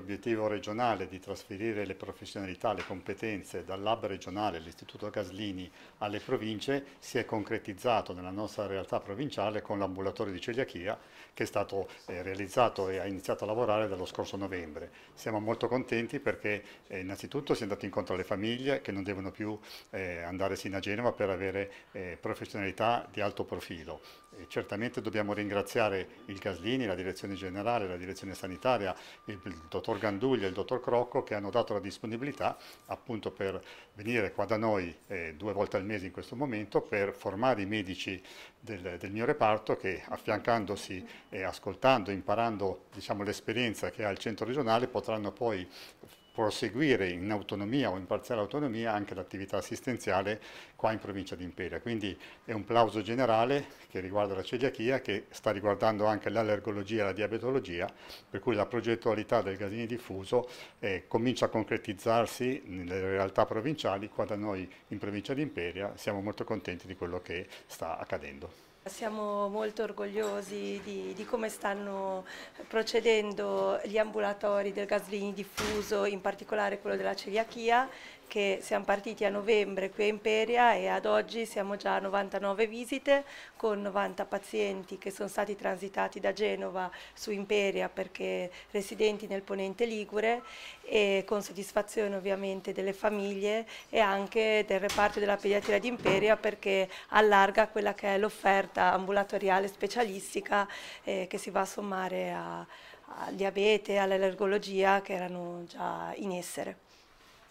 l'obiettivo regionale di trasferire le professionalità, le competenze dal lab regionale, l'Istituto Gaslini, alle province si è concretizzato nella nostra realtà provinciale con l'ambulatorio di celiachia che è stato eh, realizzato e ha iniziato a lavorare dallo scorso novembre. Siamo molto contenti perché eh, innanzitutto si è andato incontro alle famiglie che non devono più eh, andare sino a Genova per avere eh, professionalità di alto profilo. E certamente dobbiamo ringraziare il Gaslini, la direzione generale, la direzione sanitaria, il, il dottor dottor Ganduglia e il dottor Crocco che hanno dato la disponibilità appunto per venire qua da noi eh, due volte al mese in questo momento per formare i medici del, del mio reparto che affiancandosi e ascoltando, imparando diciamo, l'esperienza che ha il centro regionale potranno poi proseguire in autonomia o in parziale autonomia anche l'attività assistenziale qua in provincia di Imperia. Quindi è un plauso generale che riguarda la celiachia, che sta riguardando anche l'allergologia e la diabetologia, per cui la progettualità del gasini diffuso eh, comincia a concretizzarsi nelle realtà provinciali, qua da noi in provincia di Imperia siamo molto contenti di quello che sta accadendo. Siamo molto orgogliosi di, di, come stanno procedendo gli ambulatori del Gaslini diffuso, in particolare quello della celiachia, che siamo partiti a novembre qui a Imperia e ad oggi siamo già a 99 visite con 90 pazienti che sono stati transitati da Genova su Imperia perché residenti nel ponente Ligure e con soddisfazione ovviamente delle famiglie e anche del reparto della pediatria di Imperia perché allarga quella che è l'offerta alta ambulatoriale specialistica eh, che si va a sommare al diabete, all'allergologia che erano già in essere.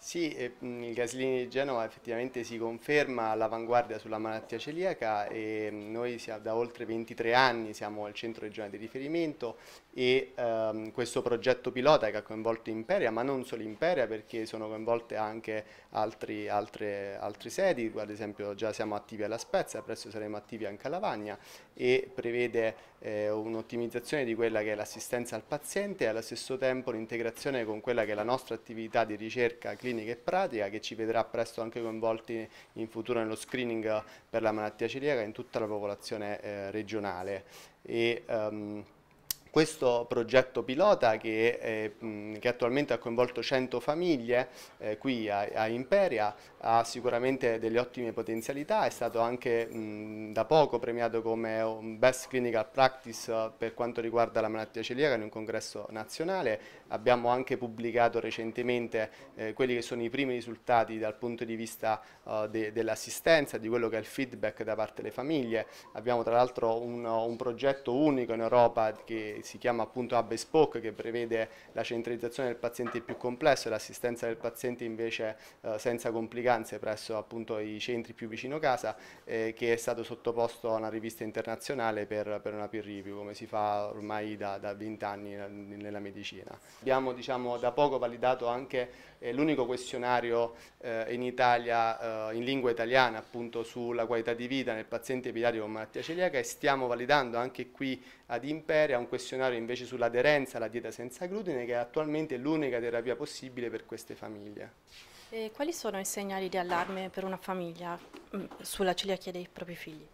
Sì, eh, il Gaslini di Genova effettivamente si conferma all'avanguardia sulla malattia celiaca e mm, noi siamo, da oltre 23 anni siamo al centro regionale di riferimento e ehm, questo progetto pilota che ha coinvolto Imperia, ma non solo Imperia perché sono coinvolte anche altri, altre, altri sedi, ad esempio già siamo attivi alla Spezia, presto saremo attivi anche a Lavagna e prevede eh, un'ottimizzazione di quella che è l'assistenza al paziente e allo stesso tempo l'integrazione con quella che è la nostra attività di ricerca clinica clinica e pratica che ci vedrà presto anche coinvolti in futuro nello screening per la malattia celiaca in tutta la popolazione eh, regionale. E, um, questo progetto pilota che, eh, che, attualmente ha coinvolto 100 famiglie eh, qui a, a, Imperia ha sicuramente delle ottime potenzialità, è stato anche mh, da poco premiato come Best Clinical Practice eh, per quanto riguarda la malattia celiaca in un congresso nazionale, abbiamo anche pubblicato recentemente eh, quelli che sono i primi risultati dal punto di vista eh, de, dell'assistenza, di quello che è il feedback da parte delle famiglie, abbiamo tra l'altro un, un progetto unico in Europa che si chiama appunto hub e spoke che prevede la centralizzazione del paziente più complesso e l'assistenza del paziente invece eh, senza complicanze presso appunto i centri più vicino casa eh, che è stato sottoposto a una rivista internazionale per, per una peer review come si fa ormai da, da 20 anni nella medicina. Abbiamo diciamo, da poco validato anche eh, l'unico questionario eh, in Italia eh, in lingua italiana appunto sulla qualità di vita nel paziente epidatico con malattia celiaca e stiamo validando anche qui ad Imperia un questionario questionario invece sull'aderenza alla dieta senza glutine che è attualmente l'unica terapia possibile per queste famiglie. E quali sono i segnali di allarme per una famiglia mm, sulla celiachia dei propri figli?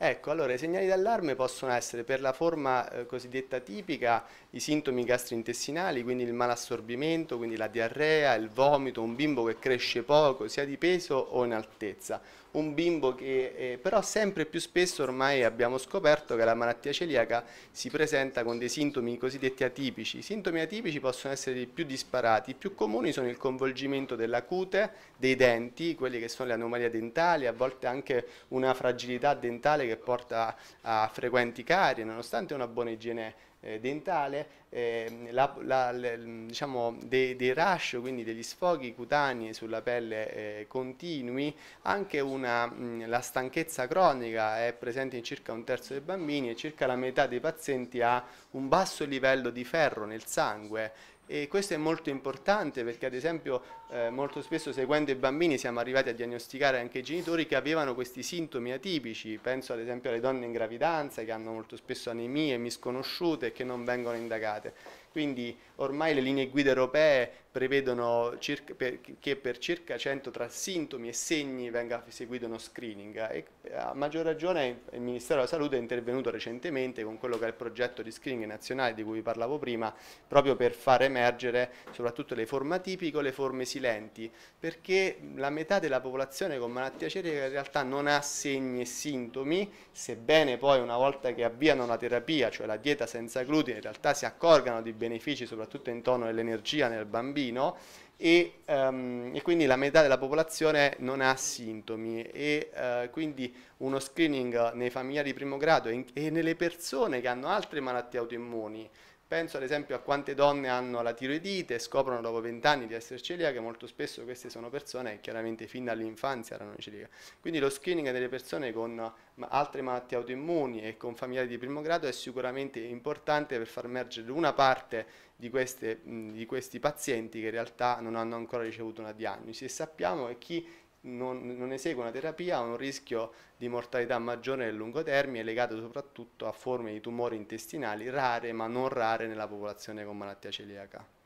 Ecco, allora i segnali d'allarme possono essere per la forma eh, cosiddetta tipica i sintomi gastrointestinali, quindi il malassorbimento, quindi la diarrea, il vomito, un bimbo che cresce poco, sia di peso o in altezza. Un bimbo che eh, però sempre più spesso ormai abbiamo scoperto che la malattia celiaca si presenta con dei sintomi cosiddetti atipici. I sintomi atipici possono essere i più disparati, i più comuni sono il coinvolgimento della cute, dei denti, quelli che sono le anomalie dentali, a volte anche una fragilità dentale che porta a frequenti carie, nonostante una buona igiene eh, dentale, eh, la, la, la, diciamo dei, dei rash, quindi degli sfoghi cutanei sulla pelle eh, continui, anche una, mh, mm, la stanchezza cronica è presente in circa un terzo dei bambini e circa la metà dei pazienti ha un basso livello di ferro nel sangue e questo è molto importante perché ad esempio eh, molto spesso seguendo i bambini siamo arrivati a diagnosticare anche i genitori che avevano questi sintomi atipici, penso ad esempio alle donne in gravidanza che hanno molto spesso anemie misconosciute e che non vengono indagate. Quindi ormai le linee guida europee prevedono circa, per, che per circa 100 tra sintomi e segni venga seguito uno screening e a maggior ragione il Ministero della Salute è intervenuto recentemente con quello che è il progetto di screening nazionale di cui vi parlavo prima proprio per fare meglio emergere soprattutto le forme atipiche o le forme silenti, perché la metà della popolazione con malattia celiaca in realtà non ha segni e sintomi, sebbene poi una volta che avviano la terapia, cioè la dieta senza glutine, in realtà si accorgano di benefici soprattutto intorno all'energia nel bambino, e, um, e, quindi la metà della popolazione non ha sintomi e uh, quindi uno screening nei familiari di primo grado e, in, e nelle persone che hanno altre malattie autoimmuni Penso ad esempio a quante donne hanno la tiroidite e scoprono dopo vent'anni di essere celiache, molto spesso queste sono persone che chiaramente fin dall'infanzia erano celiache. Quindi lo screening delle persone con altre malattie autoimmuni e con familiari di primo grado è sicuramente importante per far emergere una parte di, queste, di questi pazienti che in realtà non hanno ancora ricevuto una diagnosi e sappiamo che chi non, non esegue una terapia ha un rischio di mortalità maggiore nel lungo termine legato soprattutto a forme di tumori intestinali rare ma non rare nella popolazione con malattia celiaca.